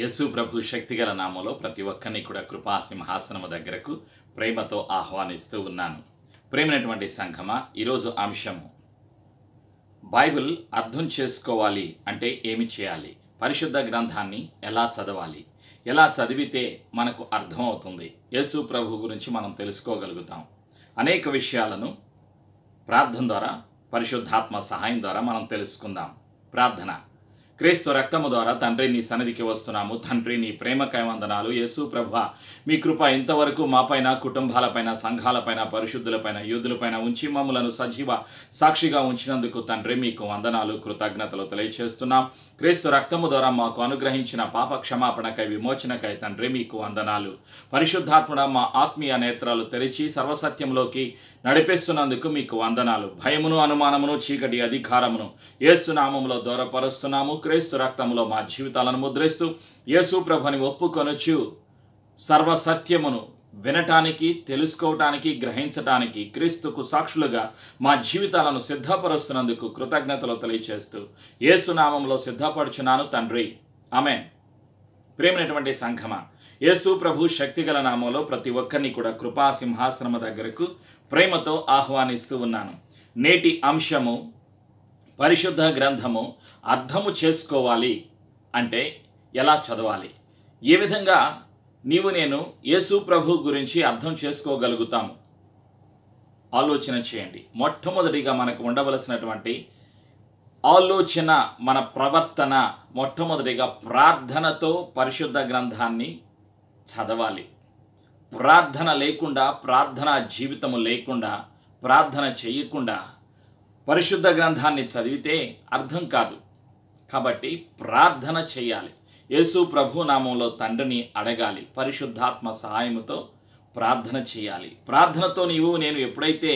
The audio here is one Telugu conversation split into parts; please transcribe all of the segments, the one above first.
యేసు ప్రభు శక్తిగల నామంలో ప్రతి ఒక్కరిని కూడా కృపా దగ్గరకు ప్రేమతో ఆహ్వానిస్తూ ఉన్నాను ప్రేమైనటువంటి సంఘమ ఈరోజు అంశము బైబిల్ అర్థం చేసుకోవాలి అంటే ఏమి చేయాలి పరిశుద్ధ గ్రంథాన్ని ఎలా చదవాలి ఎలా చదివితే మనకు అర్థమవుతుంది యేసు ప్రభు గురించి మనం తెలుసుకోగలుగుతాం అనేక విషయాలను ప్రార్థన ద్వారా పరిశుద్ధాత్మ సహాయం ద్వారా మనం తెలుసుకుందాం ప్రార్థన క్రీస్తు రక్తము ద్వారా తండ్రి నీ సన్నిధికి వస్తున్నాము తండ్రి నీ ప్రేమ కైవందనాలు యేసు ప్రభ మీ కృప ఇంతవరకు మాపైన కుటుంబాలపైన సంఘాలపైన పరిశుద్ధులపైన యూదులపైన ఉంచి మమ్మలను సజీవ సాక్షిగా ఉంచినందుకు తండ్రి మీకు వందనాలు కృతజ్ఞతలు తెలియజేస్తున్నాం క్రీస్తు రక్తము ద్వారా మాకు అనుగ్రహించిన పాప క్షమాపణకై విమోచనకై తండ్రి మీకు వందనాలు పరిశుద్ధాత్మడ మా ఆత్మీయ నేత్రాలు తెరిచి సర్వసత్యంలోకి నడిపిస్తున్నందుకు మీకు వందనాలు భయమును అనుమానమును చీకటి అధికారమును ఏసునామంలో దూరపరుస్తున్నాము క్రీస్తు రక్తంలో మా జీవితాలను ముద్రిస్తూ యేసు ప్రభుని ఒప్పుకొనొచ్చు సర్వసత్యమును వినటానికి తెలుసుకోవటానికి గ్రహించటానికి క్రీస్తుకు సాక్షులుగా మా జీవితాలను సిద్ధపరుస్తున్నందుకు కృతజ్ఞతలు తెలియచేస్తూ ఏసునామంలో సిద్ధపరుచున్నాను తండ్రి ఆమె ప్రేమైనటువంటి సంఘమా యేసు ప్రభు శక్తిగల నామంలో ప్రతి ఒక్కరిని కూడా కృపా సింహాశ్రమ దగ్గరకు ప్రేమతో ఆహ్వానిస్తూ ఉన్నాను నేటి అంశము పరిశుద్ధ గ్రంథము అర్థము చేసుకోవాలి అంటే ఎలా చదవాలి ఏ విధంగా నీవు నేను యేసు ప్రభు గురించి అర్థం చేసుకోగలుగుతాము ఆలోచన చేయండి మొట్టమొదటిగా మనకు ఉండవలసినటువంటి ఆలోచన మన ప్రవర్తన మొట్టమొదటిగా ప్రార్థనతో పరిశుద్ధ గ్రంథాన్ని చదవాలి ప్రార్థన లేకుండా ప్రార్థన జీవితము లేకుండా ప్రార్థన చేయకుండా పరిశుద్ధ గ్రంథాన్ని చదివితే అర్థం కాదు కాబట్టి ప్రార్థన చేయాలి యేసు ప్రభు నామంలో తండ్రిని అడగాలి పరిశుద్ధాత్మ సహాయముతో ప్రార్థన చేయాలి ప్రార్థనతో నీవు నేను ఎప్పుడైతే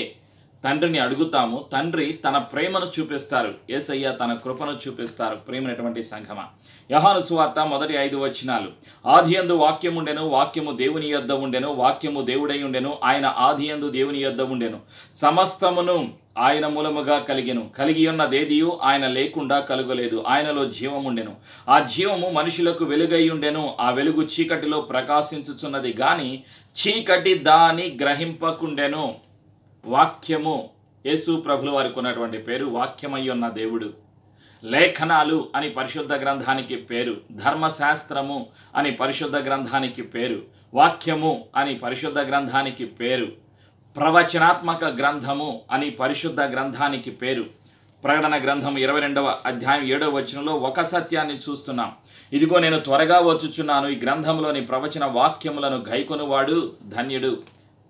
తండ్రిని అడుగుతాము తండ్రి తన ప్రేమను చూపిస్తారు ఏసయ్య తన కృపను చూపిస్తారు ప్రేమైనటువంటి సంఘమ యహాను సువార్త మొదటి ఐదు వచనాలు ఆదియందు వాక్యం ఉండెను వాక్యము దేవుని యొద్ద ఉండెను వాక్యము దేవుడై ఉండెను ఆయన ఆదియందు దేవుని యొద్ద ఉండెను సమస్తమును ఆయన మూలముగా కలిగెను కలిగి దేదియు ఆయన లేకుండా కలుగలేదు ఆయనలో జీవముండెను ఆ జీవము మనుషులకు వెలుగై ఉండెను ఆ వెలుగు చీకటిలో ప్రకాశించుచున్నది గాని చీకటి దాని గ్రహింపకుండెను వాక్యము యేసు ప్రభులు వారికి ఉన్నటువంటి పేరు వాక్యమై ఉన్న దేవుడు లేఖనాలు అని పరిశుద్ధ గ్రంథానికి పేరు ధర్మశాస్త్రము అని పరిశుద్ధ గ్రంథానికి పేరు వాక్యము అని పరిశుద్ధ గ్రంథానికి పేరు ప్రవచనాత్మక గ్రంథము అని పరిశుద్ధ గ్రంథానికి పేరు ప్రకటన గ్రంథం ఇరవై రెండవ అధ్యాయం ఏడవ వచనంలో ఒక సత్యాన్ని చూస్తున్నాం ఇదిగో నేను త్వరగా వచ్చుచున్నాను ఈ గ్రంథంలోని ప్రవచన వాక్యములను గైకొనువాడు ధన్యుడు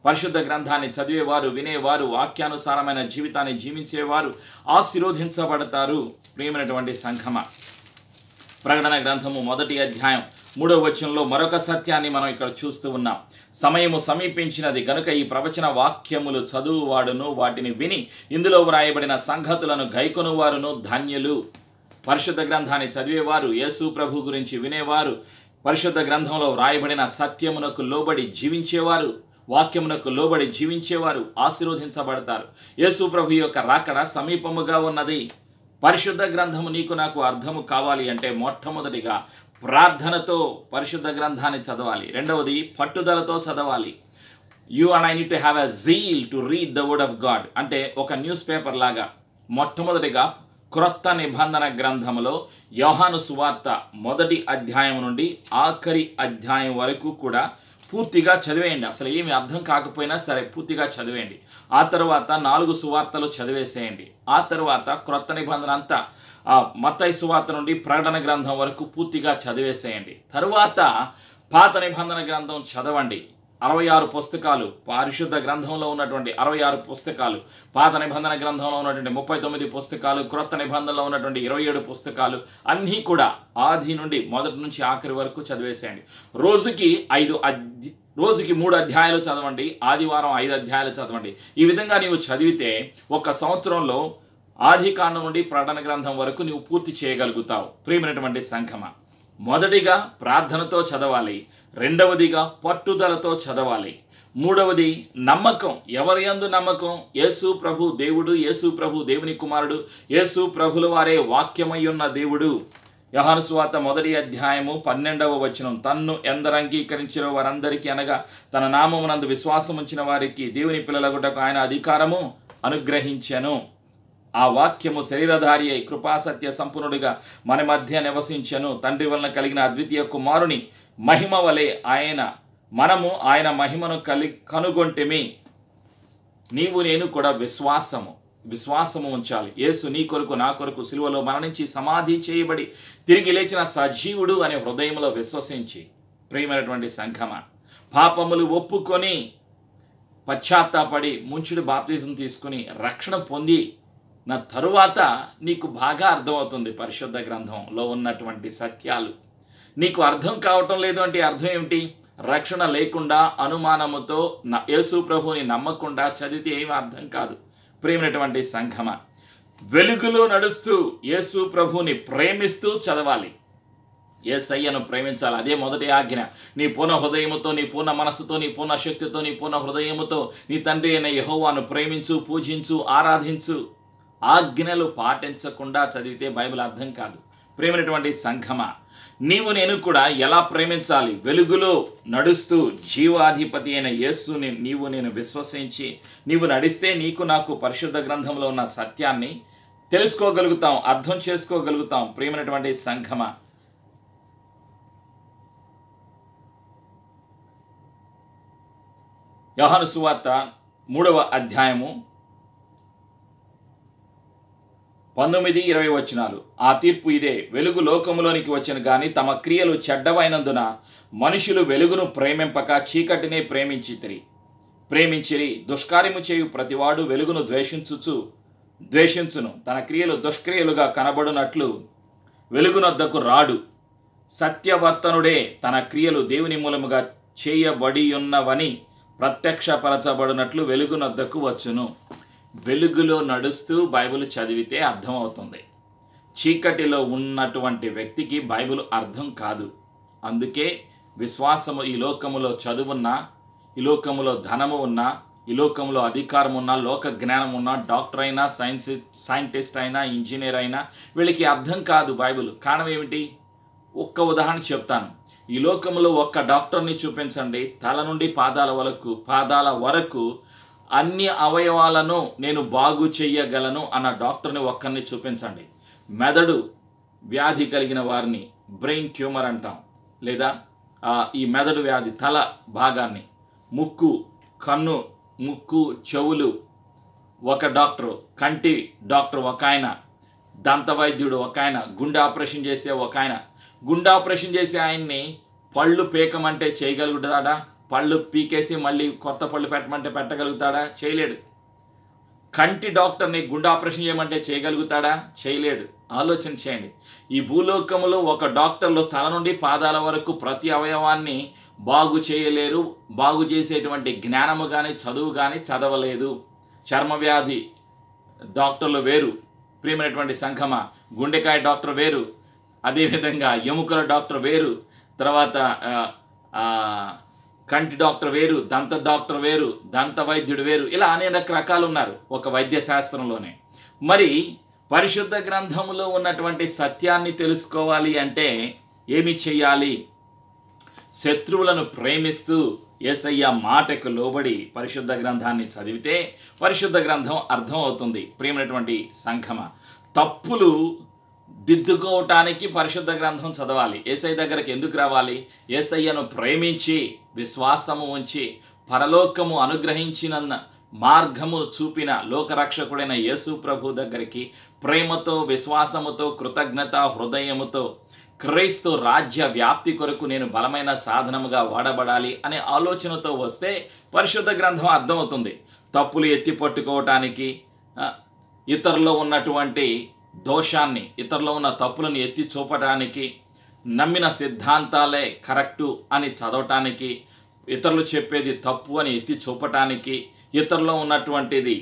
పరిశుద్ధ గ్రంథాన్ని చదివేవారు వినేవారు వాక్యానుసారమైన జీవితాన్ని జీవించేవారు ఆశీర్వదించబడతారు ప్రియమైనటువంటి సంఘమ ప్రకటన గ్రంథము మొదటి అధ్యాయం మూడో వచనంలో మరొక సత్యాన్ని మనం ఇక్కడ చూస్తూ ఉన్నాం సమయము సమీపించినది కనుక ఈ ప్రవచన వాక్యములు చదువువాడును వాటిని విని ఇందులో వ్రాయబడిన సంగతులను గైకొనువారును ధాన్యులు పరిశుద్ధ గ్రంథాన్ని చదివేవారు యేసు ప్రభు గురించి వినేవారు పరిశుద్ధ గ్రంథంలో వ్రాయబడిన సత్యమునకు లోబడి జీవించేవారు వాక్యమునకు లోబడి జీవించేవారు ఆశీర్వదించబడతారు యేసు ప్రభు యొక్క రాకడ సమీపముగా ఉన్నది పరిశుద్ధ గ్రంథము నీకు నాకు అర్థము కావాలి అంటే మొట్టమొదటిగా ప్రార్థనతో పరిశుద్ధ గ్రంథాన్ని చదవాలి రెండవది పట్టుదలతో చదవాలి you and I need to have a zeal to read the word of God అంటే ఒక న్యూస్ పేపర్ లాగా మొట్టమొదటిగా క్రొత్త నిబంధన గ్రంథములో యోహాను సువార్త మొదటి అధ్యాయం నుండి ఆఖరి అధ్యాయం వరకు కూడా పూర్తిగా చదివేయండి అసలు ఏమి అర్థం కాకపోయినా సరే పూర్తిగా చదివేయండి ఆ తర్వాత నాలుగు సువార్తలు చదివేసేయండి ఆ తర్వాత క్రొత్త నిబంధన అంతా మత్తయి సువార్త నుండి ప్రకటన గ్రంథం వరకు పూర్తిగా చదివేసేయండి తరువాత పాత నిబంధన గ్రంథం చదవండి అరవై ఆరు పుస్తకాలు పారిశుద్ధ గ్రంథంలో ఉన్నటువంటి అరవై ఆరు పుస్తకాలు పాత నిబంధన గ్రంథంలో ఉన్నటువంటి ముప్పై తొమ్మిది పుస్తకాలు క్రొత్త నిబంధనలో ఉన్నటువంటి ఇరవై ఏడు పుస్తకాలు అన్నీ కూడా ఆది నుండి మొదటి నుంచి ఆఖరి వరకు చదివేసేయండి రోజుకి ఐదు అధ్య రోజుకి మూడు అధ్యాయాలు చదవండి ఆదివారం ఐదు అధ్యాయాలు చదవండి ఈ విధంగా నీవు చదివితే ఒక సంవత్సరంలో కాండం నుండి ప్రకటన గ్రంథం వరకు నీవు పూర్తి చేయగలుగుతావు ప్రియమైనటువంటి సంఘమా మొదటిగా ప్రార్థనతో చదవాలి రెండవదిగా పట్టుదలతో చదవాలి మూడవది నమ్మకం ఎవరి యందు నమ్మకం యేసు ప్రభు దేవుడు యేసు ప్రభు దేవుని కుమారుడు యేసు ప్రభుల వారే వాక్యమై ఉన్న దేవుడు యహానుస్వాత మొదటి అధ్యాయము పన్నెండవ వచనం తన్ను ఎందరు అంగీకరించిన వారందరికీ అనగా తన నామమునందు విశ్వాసం ఉంచిన వారికి దేవుని పిల్లల ఆయన అధికారము అనుగ్రహించాను ఆ వాక్యము శరీరధారి అయి కృపాసత్య సంపూర్ణుడిగా మన మధ్య నివసించను తండ్రి వలన కలిగిన అద్వితీయ కుమారుని మహిమ వలె ఆయన మనము ఆయన మహిమను కలి కనుగొంటేమి నీవు నేను కూడా విశ్వాసము విశ్వాసము ఉంచాలి యేసు నీ కొరకు నా కొరకు సిలువలో మరణించి సమాధి చేయబడి తిరిగి లేచిన సజీవుడు అనే హృదయంలో విశ్వసించి ప్రియమైనటువంటి సంఘమ పాపములు ఒప్పుకొని పశ్చాత్తాపడి ముంచుడు బాప్తిజం తీసుకుని రక్షణ పొంది నా తరువాత నీకు బాగా అర్థమవుతుంది పరిశుద్ధ గ్రంథంలో ఉన్నటువంటి సత్యాలు నీకు అర్థం కావటం లేదు అంటే అర్థం ఏమిటి రక్షణ లేకుండా అనుమానముతో యేసు ప్రభువుని నమ్మకుండా చదివితే ఏమి అర్థం కాదు ప్రేమైనటువంటి సంఘమ వెలుగులో నడుస్తూ యేసు ప్రభువుని ప్రేమిస్తూ చదవాలి ఏ సయ్యను ప్రేమించాలి అదే మొదటి ఆజ్ఞ నీ పూర్ణ హృదయముతో నీ పూర్ణ మనస్సుతో నీ పూర్ణ శక్తితో నీ పూర్ణ హృదయముతో నీ తండ్రి అయిన యహోవాను ప్రేమించు పూజించు ఆరాధించు ఆజ్ఞలు పాటించకుండా చదివితే బైబిల్ అర్థం కాదు ప్రేమైనటువంటి సంఘమ నీవు నేను కూడా ఎలా ప్రేమించాలి వెలుగులో నడుస్తూ జీవాధిపతి అయిన యేసుని నీవు నేను విశ్వసించి నీవు నడిస్తే నీకు నాకు పరిశుద్ధ గ్రంథంలో ఉన్న సత్యాన్ని తెలుసుకోగలుగుతాం అర్థం చేసుకోగలుగుతాం ప్రేమైనటువంటి సంఘమ యోహాను సువార్త మూడవ అధ్యాయము పంతొమ్మిది ఇరవై వచనాలు ఆ తీర్పు ఇదే వెలుగు లోకములోనికి వచ్చిన గాని తమ క్రియలు చెడ్డవైనందున మనుషులు వెలుగును ప్రేమింపక చీకటినే ప్రేమించితిరి ప్రేమించిరి దుష్కార్యము చేయు ప్రతివాడు వెలుగును ద్వేషించుచు ద్వేషించును తన క్రియలు దుష్క్రియలుగా కనబడునట్లు వెలుగునొద్దకు రాడు సత్యవర్తనుడే తన క్రియలు దేవుని మూలముగా చేయబడియున్నవని ప్రత్యక్షపరచబడినట్లు వెలుగునొద్దకు వచ్చును వెలుగులో నడుస్తూ బైబిల్ చదివితే అర్థమవుతుంది చీకటిలో ఉన్నటువంటి వ్యక్తికి బైబిల్ అర్థం కాదు అందుకే విశ్వాసము ఈ లోకములో చదువున్న ఈ లోకములో ధనము ఉన్న ఈ లోకంలో అధికారం ఉన్న లోక జ్ఞానం ఉన్న డాక్టర్ అయినా సైన్స్ సైంటిస్ట్ అయినా ఇంజనీర్ అయినా వీళ్ళకి అర్థం కాదు బైబిల్ కారణం ఏమిటి ఒక్క ఉదాహరణ చెప్తాను ఈ లోకంలో ఒక్క డాక్టర్ని చూపించండి తల నుండి పాదాల వరకు పాదాల వరకు అన్ని అవయవాలను నేను బాగు చేయగలను అన్న డాక్టర్ని ఒక్కరిని చూపించండి మెదడు వ్యాధి కలిగిన వారిని బ్రెయిన్ ట్యూమర్ అంటాం లేదా ఈ మెదడు వ్యాధి తల భాగాన్ని ముక్కు కన్ను ముక్కు చెవులు ఒక డాక్టర్ కంటి డాక్టర్ ఒక ఆయన దంత వైద్యుడు ఒక ఆయన గుండె ఆపరేషన్ చేసే ఒక ఆయన గుండె ఆపరేషన్ చేసే ఆయన్ని పళ్ళు పేకమంటే చేయగలుగుతాడా పళ్ళు పీకేసి మళ్ళీ కొత్త పళ్ళు పెట్టమంటే పెట్టగలుగుతాడా చేయలేడు కంటి డాక్టర్ని గుండె ఆపరేషన్ చేయమంటే చేయగలుగుతాడా చేయలేడు ఆలోచన చేయండి ఈ భూలోకంలో ఒక డాక్టర్లు తల నుండి పాదాల వరకు ప్రతి అవయవాన్ని బాగు చేయలేరు బాగు చేసేటువంటి జ్ఞానము కానీ చదువు కానీ చదవలేదు చర్మవ్యాధి డాక్టర్లు వేరు ప్రియమైనటువంటి సంఘమ గుండెకాయ డాక్టర్ వేరు అదేవిధంగా ఎముకల డాక్టర్ వేరు తర్వాత కంటి డాక్టర్ వేరు దంత డాక్టర్ వేరు దంత వైద్యుడు వేరు ఇలా అనేక రకాలు ఉన్నారు ఒక వైద్య శాస్త్రంలోనే మరి పరిశుద్ధ గ్రంథములో ఉన్నటువంటి సత్యాన్ని తెలుసుకోవాలి అంటే ఏమి చేయాలి శత్రువులను ప్రేమిస్తూ ఏసయ్య మాటకు లోబడి పరిశుద్ధ గ్రంథాన్ని చదివితే పరిశుద్ధ గ్రంథం అర్థం అవుతుంది ప్రేమైనటువంటి సంఘమ తప్పులు దిద్దుకోవటానికి పరిశుద్ధ గ్రంథం చదవాలి ఏసై దగ్గరకు ఎందుకు రావాలి ఏసయ్యను ప్రేమించి విశ్వాసము ఉంచి పరలోకము అనుగ్రహించినన్న మార్గము చూపిన లోకరక్షకుడైన యేసు ప్రభు దగ్గరికి ప్రేమతో విశ్వాసముతో కృతజ్ఞత హృదయముతో క్రైస్తు రాజ్య వ్యాప్తి కొరకు నేను బలమైన సాధనముగా వాడబడాలి అనే ఆలోచనతో వస్తే పరిశుద్ధ గ్రంథం అర్థమవుతుంది తప్పులు ఎత్తి పట్టుకోవటానికి ఇతరులో ఉన్నటువంటి దోషాన్ని ఇతరులో ఉన్న తప్పులను ఎత్తి చూపటానికి నమ్మిన సిద్ధాంతాలే కరెక్టు అని చదవటానికి ఇతరులు చెప్పేది తప్పు అని ఎత్తి చూపటానికి ఇతరులో ఉన్నటువంటిది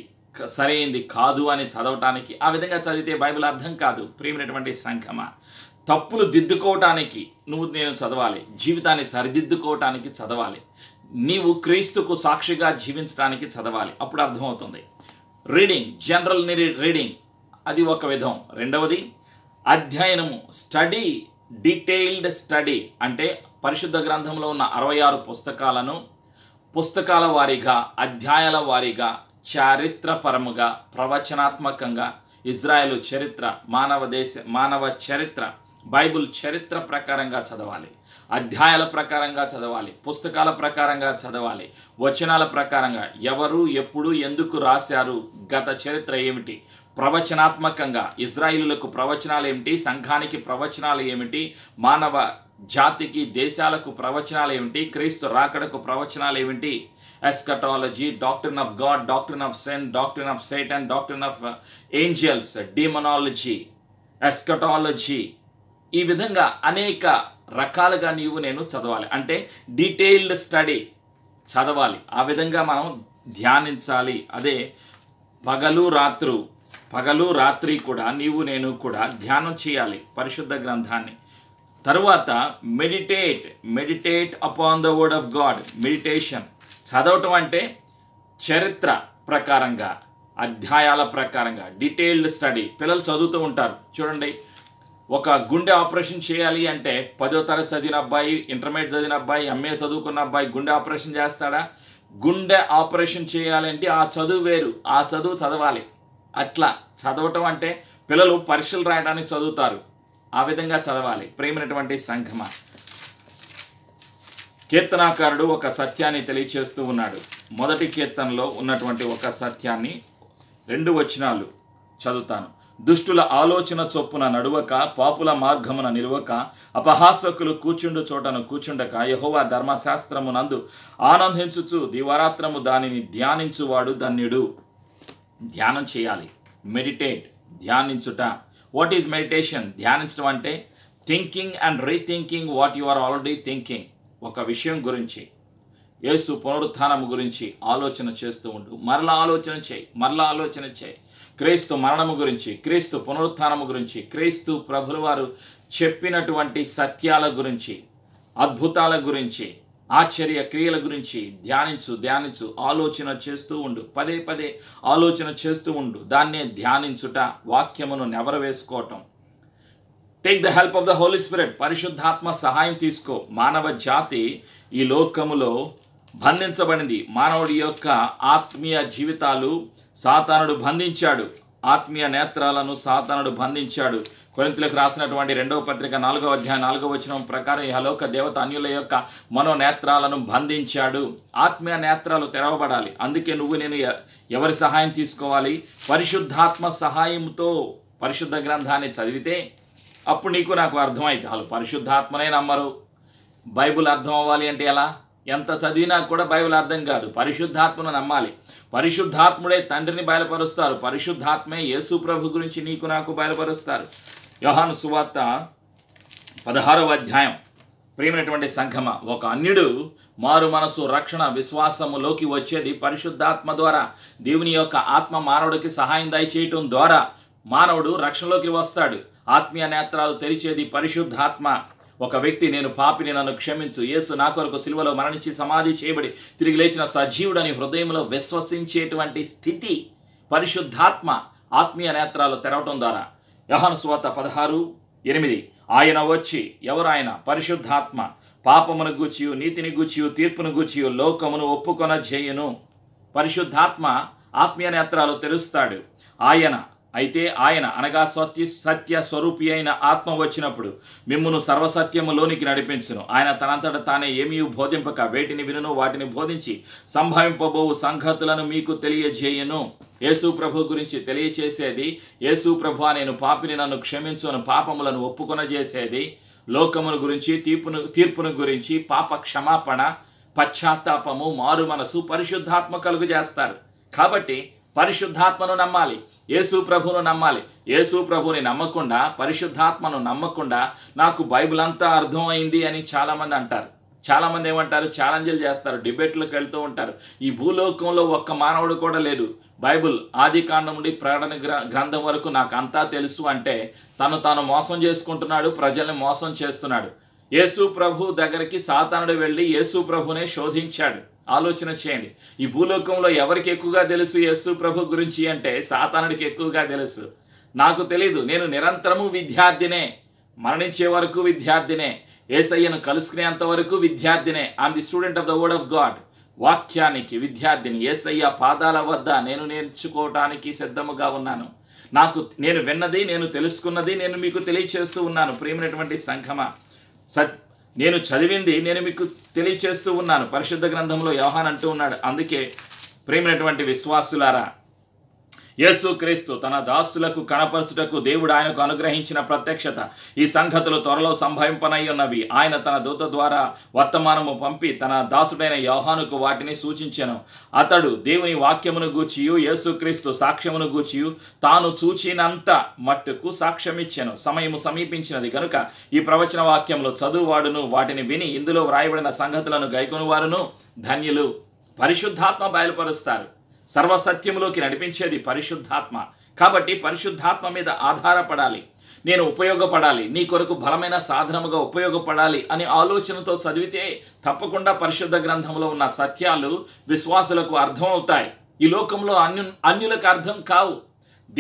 సరైంది కాదు అని చదవటానికి ఆ విధంగా చదివితే బైబిల్ అర్థం కాదు ప్రేమైనటువంటి సంఘమ తప్పులు దిద్దుకోవటానికి నువ్వు నేను చదవాలి జీవితాన్ని సరిదిద్దుకోవటానికి చదవాలి నీవు క్రీస్తుకు సాక్షిగా జీవించడానికి చదవాలి అప్పుడు అర్థమవుతుంది రీడింగ్ జనరల్ రీడింగ్ అది ఒక విధం రెండవది అధ్యయనము స్టడీ డీటెయిల్డ్ స్టడీ అంటే పరిశుద్ధ గ్రంథంలో ఉన్న అరవై ఆరు పుస్తకాలను పుస్తకాల వారీగా అధ్యాయాల వారీగా చారిత్రపరముగా ప్రవచనాత్మకంగా ఇజ్రాయెల్ చరిత్ర మానవ దేశ మానవ చరిత్ర బైబుల్ చరిత్ర ప్రకారంగా చదవాలి అధ్యాయాల ప్రకారంగా చదవాలి పుస్తకాల ప్రకారంగా చదవాలి వచనాల ప్రకారంగా ఎవరు ఎప్పుడు ఎందుకు రాశారు గత చరిత్ర ఏమిటి ప్రవచనాత్మకంగా ఇజ్రాయిలులకు ప్రవచనాలు ఏమిటి సంఘానికి ప్రవచనాలు ఏమిటి మానవ జాతికి దేశాలకు ప్రవచనాలు ఏమిటి క్రీస్తు రాకడకు ప్రవచనాలు ఏమిటి eschatology doctrine of God doctrine of sin doctrine of and doctrine of angels demonology eschatology ఈ విధంగా అనేక రకాలుగా నీవు నేను చదవాలి అంటే డీటెయిల్డ్ స్టడీ చదవాలి ఆ విధంగా మనం ధ్యానించాలి అదే పగలు రాత్రు పగలు రాత్రి కూడా నీవు నేను కూడా ధ్యానం చేయాలి పరిశుద్ధ గ్రంథాన్ని తరువాత meditate meditate upon the word of God meditation చదవటం అంటే చరిత్ర ప్రకారంగా అధ్యాయాల ప్రకారంగా డీటెయిల్డ్ స్టడీ పిల్లలు చదువుతూ ఉంటారు చూడండి ఒక గుండె ఆపరేషన్ చేయాలి అంటే పదో తరగతి చదివిన అబ్బాయి ఇంటర్మీడియట్ చదివిన అబ్బాయి ఎంఏ చదువుకున్న అబ్బాయి గుండె ఆపరేషన్ చేస్తాడా గుండె ఆపరేషన్ చేయాలంటే ఆ చదువు వేరు ఆ చదువు చదవాలి అట్లా చదవటం అంటే పిల్లలు పరీక్షలు రాయడానికి చదువుతారు ఆ విధంగా చదవాలి ప్రేమైనటువంటి సంఘమ కీర్తనాకారుడు ఒక సత్యాన్ని తెలియచేస్తూ ఉన్నాడు మొదటి కీర్తనలో ఉన్నటువంటి ఒక సత్యాన్ని రెండు వచనాలు చదువుతాను దుష్టుల ఆలోచన చొప్పున నడువక పాపుల మార్గమున నిలువక అపహాసకులు కూర్చుండు చోటను కూర్చుండక యహోవా ధర్మశాస్త్రమునందు ఆనందించుచు దివరాత్రము దానిని ధ్యానించువాడు ధన్యుడు ధ్యానం చేయాలి మెడిటేట్ ధ్యానించుట వాట్ ఈజ్ మెడిటేషన్ ధ్యానించడం అంటే thinking and rethinking what you are already thinking ఒక విషయం గురించి యేసు పునరుత్నం గురించి ఆలోచన చేస్తూ ఉండు మరలా ఆలోచన చేయి మరలా ఆలోచన చేయి క్రీస్తు మరణము గురించి క్రీస్తు పునరుత్నము గురించి క్రీస్తు ప్రభులవారు చెప్పినటువంటి సత్యాల గురించి అద్భుతాల గురించి ఆశ్చర్య క్రియల గురించి ధ్యానించు ధ్యానించు ఆలోచన చేస్తూ ఉండు పదే పదే ఆలోచన చేస్తూ ఉండు దాన్నే ధ్యానించుట వాక్యమును నెవరవేసుకోవటం take the help of the holy spirit పరిశుద్ధాత్మ సహాయం తీసుకో మానవ జాతి ఈ లోకములో బంధించబడింది మానవుడి యొక్క ఆత్మీయ జీవితాలు సాతానుడు బంధించాడు ఆత్మీయ నేత్రాలను సాతానుడు బంధించాడు కొరింతలకు రాసినటువంటి రెండవ పత్రిక నాలుగవ అధ్యాయం నాలుగవ వచనం ప్రకారం ఈ హలోక దేవత అన్యుల యొక్క మనోనేత్రాలను బంధించాడు ఆత్మీయ నేత్రాలు తెరవబడాలి అందుకే నువ్వు నేను ఎవరి సహాయం తీసుకోవాలి పరిశుద్ధాత్మ సహాయంతో పరిశుద్ధ గ్రంథాన్ని చదివితే అప్పుడు నీకు నాకు అర్థమైంది వాళ్ళు పరిశుద్ధాత్మనే నమ్మరు బైబుల్ అర్థం అవ్వాలి అంటే ఎలా ఎంత చదివినా కూడా బైబిల్ అర్థం కాదు పరిశుద్ధాత్మను నమ్మాలి పరిశుద్ధాత్ముడే తండ్రిని బయలుపరుస్తారు పరిశుద్ధాత్మే యేసు ప్రభు గురించి నీకు నాకు బయలుపరుస్తారు యోహాను సువార్త పదహారవ అధ్యాయం ప్రియమైనటువంటి సంఘమ ఒక అన్యుడు మారు మనసు రక్షణ విశ్వాసములోకి వచ్చేది పరిశుద్ధాత్మ ద్వారా దేవుని యొక్క ఆత్మ మానవుడికి సహాయం దయచేయటం ద్వారా మానవుడు రక్షణలోకి వస్తాడు ఆత్మీయ నేత్రాలు తెరిచేది పరిశుద్ధాత్మ ఒక వ్యక్తి నేను పాపిని నన్ను క్షమించు యేసు నా కొరకు సిల్వలో మరణించి సమాధి చేయబడి తిరిగి లేచిన సజీవుడని హృదయంలో విశ్వసించేటువంటి స్థితి పరిశుద్ధాత్మ ఆత్మీయ నేత్రాలు తెరవటం ద్వారా యహాను స్వార్త పదహారు ఎనిమిది ఆయన వచ్చి ఎవరాయన పరిశుద్ధాత్మ పాపమును గూచియు నీతిని గూచియు తీర్పును గూచియు లోకమును ఒప్పుకొన చేయును పరిశుద్ధాత్మ ఆత్మీయ నేత్రాలు తెరుస్తాడు ఆయన అయితే ఆయన అనగా సత్య సత్య స్వరూపి అయిన ఆత్మ వచ్చినప్పుడు మిమ్మును సర్వసత్యములోనికి నడిపించును ఆయన తనంతట తానే ఏమీ బోధింపక వేటిని వినును వాటిని బోధించి సంభవింపబోవు సంగతులను మీకు తెలియజేయను యేసు ప్రభు గురించి తెలియచేసేది యేసు ప్రభు నేను పాపిని నన్ను క్షమించును పాపములను ఒప్పుకొన చేసేది లోకమును గురించి తీర్పును తీర్పును గురించి పాప క్షమాపణ పశ్చాత్తాపము మారు మనసు పరిశుద్ధాత్మ కలుగు చేస్తారు కాబట్టి పరిశుద్ధాత్మను నమ్మాలి యేసు ప్రభువును నమ్మాలి యేసు ప్రభుని నమ్మకుండా పరిశుద్ధాత్మను నమ్మకుండా నాకు బైబిల్ అంతా అర్థమైంది అని చాలామంది అంటారు చాలామంది ఏమంటారు ఛాలెంజ్లు చేస్తారు డిబేట్లకు వెళ్తూ ఉంటారు ఈ భూలోకంలో ఒక్క మానవుడు కూడా లేడు బైబుల్ ఆది కాండం నుండి ప్రకటన గ్రంథం వరకు నాకు అంతా తెలుసు అంటే తను తాను మోసం చేసుకుంటున్నాడు ప్రజల్ని మోసం చేస్తున్నాడు యేసు ప్రభు దగ్గరికి సాతానుడు వెళ్ళి యేసు ప్రభునే శోధించాడు ఆలోచన చేయండి ఈ భూలోకంలో ఎవరికి ఎక్కువగా తెలుసు యస్సు ప్రభు గురించి అంటే సాతానుడికి ఎక్కువగా తెలుసు నాకు తెలీదు నేను నిరంతరము విద్యార్థినే మరణించే వరకు విద్యార్థినే ఏసయ్యను కలుసుకునేంత వరకు విద్యార్థినే I'm the student of the word of God వాక్యానికి విద్యార్థిని ఏసయ్య పాదాల వద్ద నేను నేర్చుకోవటానికి సిద్ధముగా ఉన్నాను నాకు నేను విన్నది నేను తెలుసుకున్నది నేను మీకు తెలియచేస్తూ ఉన్నాను ప్రేమైనటువంటి సంఘమ సత్ నేను చదివింది నేను మీకు తెలియచేస్తూ ఉన్నాను పరిశుద్ధ గ్రంథంలో యోహాన్ అంటూ ఉన్నాడు అందుకే ప్రేమైనటువంటి విశ్వాసులారా యేసుక్రీస్తు తన దాసులకు కనపరచుటకు దేవుడు ఆయనకు అనుగ్రహించిన ప్రత్యక్షత ఈ సంగతులు త్వరలో సంభవింపనై ఉన్నవి ఆయన తన దూత ద్వారా వర్తమానము పంపి తన దాసుడైన యోహానుకు వాటిని సూచించెను అతడు దేవుని వాక్యమును గూచియు యేసుక్రీస్తు సాక్ష్యమును గూచియు తాను చూచినంత మట్టుకు సాక్ష్యమిచ్చెను సమయము సమీపించినది కనుక ఈ ప్రవచన వాక్యంలో చదువువాడును వాటిని విని ఇందులో వ్రాయబడిన సంగతులను వారును ధన్యులు పరిశుద్ధాత్మ బయలుపరుస్తారు సర్వసత్యములోకి నడిపించేది పరిశుద్ధాత్మ కాబట్టి పరిశుద్ధాత్మ మీద ఆధారపడాలి నేను ఉపయోగపడాలి నీ కొరకు బలమైన సాధనముగా ఉపయోగపడాలి అనే ఆలోచనతో చదివితే తప్పకుండా పరిశుద్ధ గ్రంథంలో ఉన్న సత్యాలు విశ్వాసులకు అర్థమవుతాయి ఈ లోకంలో అన్యు అన్యులకు అర్థం కావు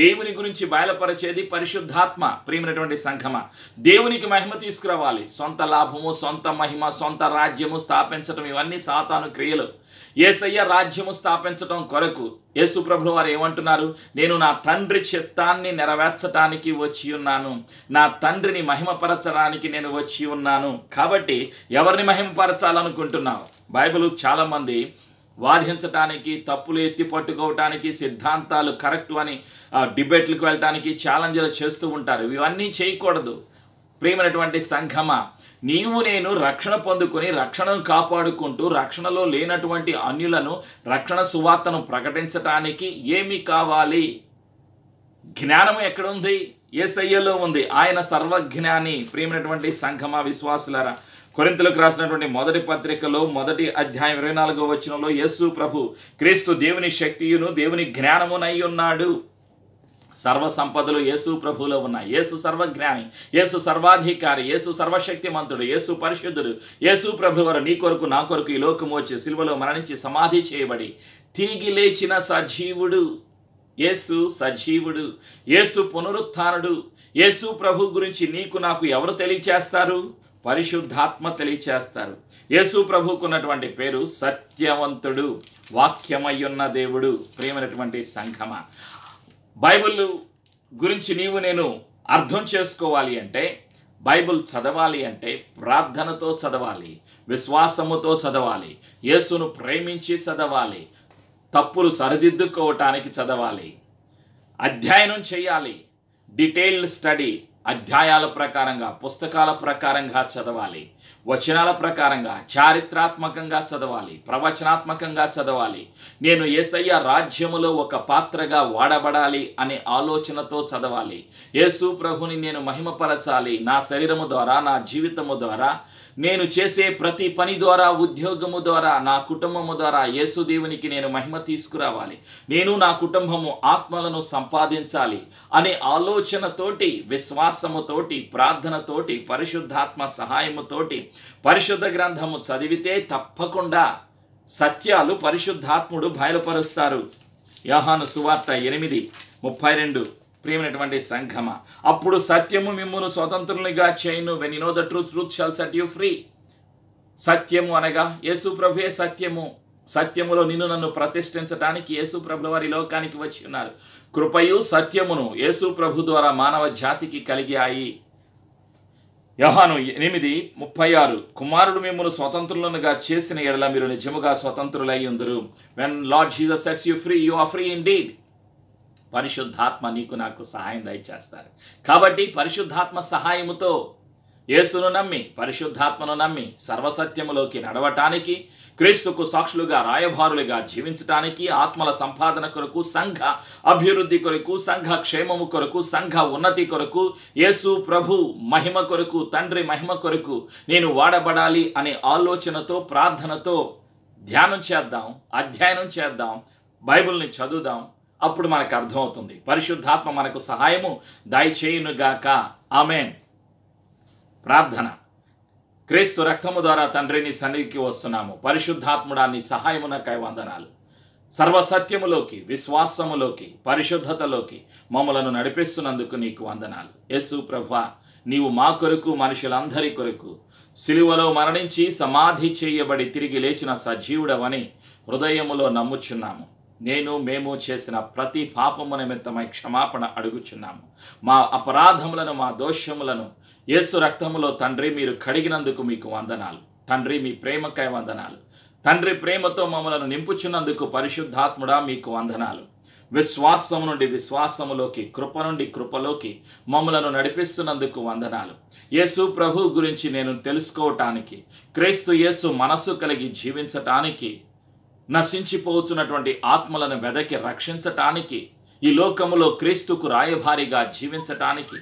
దేవుని గురించి బయలుపరిచేది పరిశుద్ధాత్మ ప్రియమైనటువంటి సంఘమ దేవునికి మహిమ తీసుకురావాలి సొంత లాభము సొంత మహిమ సొంత రాజ్యము స్థాపించటం ఇవన్నీ సాతాను క్రియలు ఏసయ్య రాజ్యము స్థాపించడం కొరకు ప్రభు వారు ఏమంటున్నారు నేను నా తండ్రి చిత్తాన్ని నెరవేర్చడానికి వచ్చి ఉన్నాను నా తండ్రిని మహిమపరచడానికి నేను వచ్చి ఉన్నాను కాబట్టి ఎవరిని మహిమపరచాలనుకుంటున్నావు బైబిల్ చాలామంది వాదించటానికి తప్పులు ఎత్తి పట్టుకోవటానికి సిద్ధాంతాలు కరెక్ట్ అని డిబేట్లకు వెళ్ళటానికి ఛాలెంజ్లు చేస్తూ ఉంటారు ఇవన్నీ చేయకూడదు ప్రేమైనటువంటి సంఘమా నీవు నేను రక్షణ పొందుకొని రక్షణను కాపాడుకుంటూ రక్షణలో లేనటువంటి అన్యులను రక్షణ సువార్తను ప్రకటించటానికి ఏమి కావాలి జ్ఞానం ఎక్కడుంది శయ్యలో ఉంది ఆయన సర్వజ్ఞాని ప్రియమైనటువంటి సంఘమ విశ్వాసులారా కొరింతలకు రాసినటువంటి మొదటి పత్రికలో మొదటి అధ్యాయం ఇరవై నాలుగో వచ్చినలో యేసు ప్రభు క్రీస్తు దేవుని శక్తియును దేవుని జ్ఞానమునై ఉన్నాడు సర్వ సంపదలు యేసు ప్రభువులో ఉన్నాయి యేసు సర్వజ్ఞాని యేసు సర్వాధికారి యేసు సర్వశక్తిమంతుడు యేసు పరిశుద్ధుడు యేసు ప్రభు వారు నీ కొరకు నా కొరకు ఈ లోకము వచ్చి సిలువలో మరణించి సమాధి చేయబడి తిరిగి లేచిన సజీవుడు యేసు సజీవుడు యేసు పునరుత్డు యేసు ప్రభు గురించి నీకు నాకు ఎవరు తెలియచేస్తారు పరిశుద్ధాత్మ తెలియచేస్తారు యేసు ఉన్నటువంటి పేరు సత్యవంతుడు వాక్యమయ్యున్న దేవుడు ప్రేమైనటువంటి సంఘమ బైబిల్ గురించి నీవు నేను అర్థం చేసుకోవాలి అంటే బైబిల్ చదవాలి అంటే ప్రార్థనతో చదవాలి విశ్వాసముతో చదవాలి యేసును ప్రేమించి చదవాలి తప్పులు సరిదిద్దుకోవటానికి చదవాలి అధ్యయనం చేయాలి డీటెయిల్డ్ స్టడీ అధ్యాయాల ప్రకారంగా పుస్తకాల ప్రకారంగా చదవాలి వచనాల ప్రకారంగా చారిత్రాత్మకంగా చదవాలి ప్రవచనాత్మకంగా చదవాలి నేను ఏసయ్య రాజ్యములో ఒక పాత్రగా వాడబడాలి అనే ఆలోచనతో చదవాలి యేసు ప్రభుని నేను మహిమపరచాలి నా శరీరము ద్వారా నా జీవితము ద్వారా నేను చేసే ప్రతి పని ద్వారా ఉద్యోగము ద్వారా నా కుటుంబము ద్వారా యేసుదేవునికి నేను మహిమ తీసుకురావాలి నేను నా కుటుంబము ఆత్మలను సంపాదించాలి అనే ఆలోచనతోటి విశ్వాసముతోటి ప్రార్థనతోటి పరిశుద్ధాత్మ సహాయముతోటి పరిశుద్ధ గ్రంథము చదివితే తప్పకుండా సత్యాలు పరిశుద్ధాత్ముడు బయలుపరుస్తారు యాహాను సువార్త ఎనిమిది ముప్పై రెండు ప్రియమైనటువంటి సంఘమ అప్పుడు సత్యము మిమ్మును స్వతంత్రునిగా చేయను when you know the truth truth shall set you free సత్యము అనగా యేసు ప్రభే సత్యము సత్యములో నిన్ను నన్ను ప్రతిష్ఠించడానికి యేసు ప్రభు వారి లోకానికి వచ్చి ఉన్నారు కృపయు సత్యమును యేసు ప్రభు ద్వారా మానవ జాతికి కలిగాయి యహాను ఎనిమిది ముప్పై ఆరు కుమారుడు మిమ్మల్ని స్వతంత్రులనుగా చేసిన ఎడల మీరు నిజముగా స్వతంత్రులై ఉందరు when Lord Jesus sets you free you are free indeed పరిశుద్ధాత్మ నీకు నాకు సహాయం దయచేస్తారు కాబట్టి పరిశుద్ధాత్మ సహాయముతో యేసును నమ్మి పరిశుద్ధాత్మను నమ్మి సర్వసత్యములోకి నడవటానికి క్రీస్తుకు సాక్షులుగా రాయభారులుగా జీవించటానికి ఆత్మల సంపాదన కొరకు సంఘ అభివృద్ధి కొరకు సంఘ క్షేమము కొరకు సంఘ ఉన్నతి కొరకు యేసు ప్రభు మహిమ కొరకు తండ్రి మహిమ కొరకు నేను వాడబడాలి అనే ఆలోచనతో ప్రార్థనతో ధ్యానం చేద్దాం అధ్యయనం చేద్దాం బైబిల్ని చదువుదాం అప్పుడు మనకు అర్థమవుతుంది పరిశుద్ధాత్మ మనకు సహాయము దయచేయునుగాక ఆమెన్ ప్రార్థన క్రీస్తు రక్తము ద్వారా తండ్రిని సన్నిధికి వస్తున్నాము పరిశుద్ధాత్ముడా నీ సహాయమునకై వందనాలు సర్వసత్యములోకి విశ్వాసములోకి పరిశుద్ధతలోకి మమ్మలను నడిపిస్తున్నందుకు నీకు వందనాలు యేసు ప్రభా నీవు మా కొరకు మనుషులందరి కొరకు సిలువలో మరణించి సమాధి చేయబడి తిరిగి లేచిన సజీవుడవని హృదయములో నమ్ముచున్నాము నేను మేము చేసిన ప్రతి పాపము నిమిత్తమై క్షమాపణ అడుగుచున్నాము మా అపరాధములను మా దోషములను యేసు రక్తములో తండ్రి మీరు కడిగినందుకు మీకు వందనాలు తండ్రి మీ ప్రేమకై వందనాలు తండ్రి ప్రేమతో మమ్మలను నింపుచున్నందుకు పరిశుద్ధాత్ముడా మీకు వందనాలు విశ్వాసము నుండి విశ్వాసములోకి కృప నుండి కృపలోకి మమ్మలను నడిపిస్తున్నందుకు వందనాలు యేసు ప్రభు గురించి నేను తెలుసుకోవటానికి క్రీస్తు యేసు మనసు కలిగి జీవించటానికి నశించిపోతున్నటువంటి ఆత్మలను వెదకి రక్షించటానికి ఈ లోకములో క్రీస్తుకు రాయభారిగా జీవించటానికి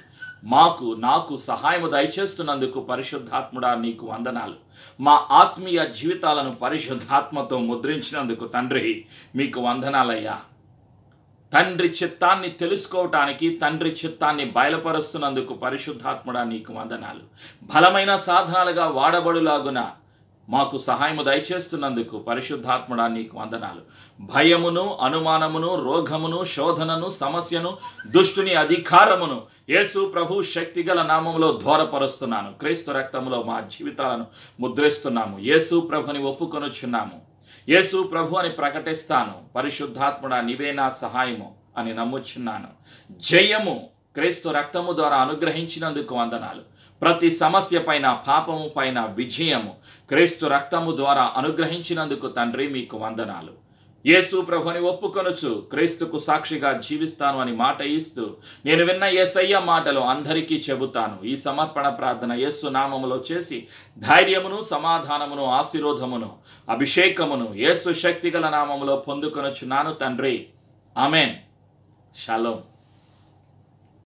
మాకు నాకు సహాయము దయచేస్తున్నందుకు పరిశుద్ధాత్ముడా నీకు వందనాలు మా ఆత్మీయ జీవితాలను పరిశుద్ధాత్మతో ముద్రించినందుకు తండ్రి మీకు వందనాలయ్యా తండ్రి చిత్తాన్ని తెలుసుకోవటానికి తండ్రి చిత్తాన్ని బయలుపరుస్తున్నందుకు పరిశుద్ధాత్ముడా నీకు వందనాలు బలమైన సాధనాలుగా వాడబడులాగున మాకు సహాయము దయచేస్తున్నందుకు పరిశుద్ధాత్మడా నీకు వందనాలు భయమును అనుమానమును రోగమును శోధనను సమస్యను దుష్టుని అధికారమును యేసు ప్రభు శక్తిగల నామంలో ధోరపరుస్తున్నాను క్రీస్తు రక్తంలో మా జీవితాలను ముద్రిస్తున్నాము యేసు ప్రభుని ఒప్పుకొనుచున్నాము యేసు ప్రభు అని ప్రకటిస్తాను పరిశుద్ధాత్మడా నీవే నా సహాయము అని నమ్ముచున్నాను జయము క్రీస్తు రక్తము ద్వారా అనుగ్రహించినందుకు వందనాలు ప్రతి సమస్య పైన పాపము పైన విజయము క్రీస్తు రక్తము ద్వారా అనుగ్రహించినందుకు తండ్రి మీకు వందనాలు యేసు ప్రభుని ఒప్పుకొనుచు క్రీస్తుకు సాక్షిగా జీవిస్తాను అని మాట ఇస్తూ నేను విన్న ఏసయ్య మాటలు అందరికీ చెబుతాను ఈ సమర్పణ ప్రార్థన యేసు నామములో చేసి ధైర్యమును సమాధానమును ఆశీర్వోధమును అభిషేకమును యేసు శక్తిగల నామములో పొందుకొనుచు నాను తండ్రి ఆమెన్ షలో